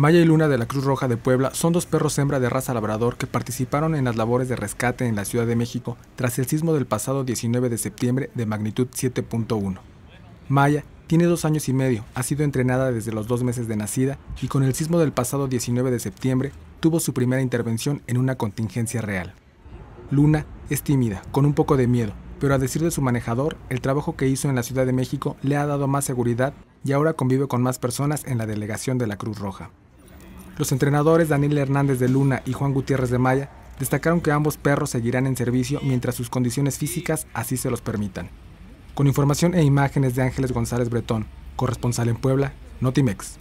Maya y Luna de la Cruz Roja de Puebla son dos perros hembra de raza labrador que participaron en las labores de rescate en la Ciudad de México tras el sismo del pasado 19 de septiembre de magnitud 7.1. Maya tiene dos años y medio, ha sido entrenada desde los dos meses de nacida y con el sismo del pasado 19 de septiembre tuvo su primera intervención en una contingencia real. Luna es tímida, con un poco de miedo, pero a decir de su manejador, el trabajo que hizo en la Ciudad de México le ha dado más seguridad y ahora convive con más personas en la delegación de la Cruz Roja. Los entrenadores Daniel Hernández de Luna y Juan Gutiérrez de Maya destacaron que ambos perros seguirán en servicio mientras sus condiciones físicas así se los permitan. Con información e imágenes de Ángeles González Bretón, corresponsal en Puebla, Notimex.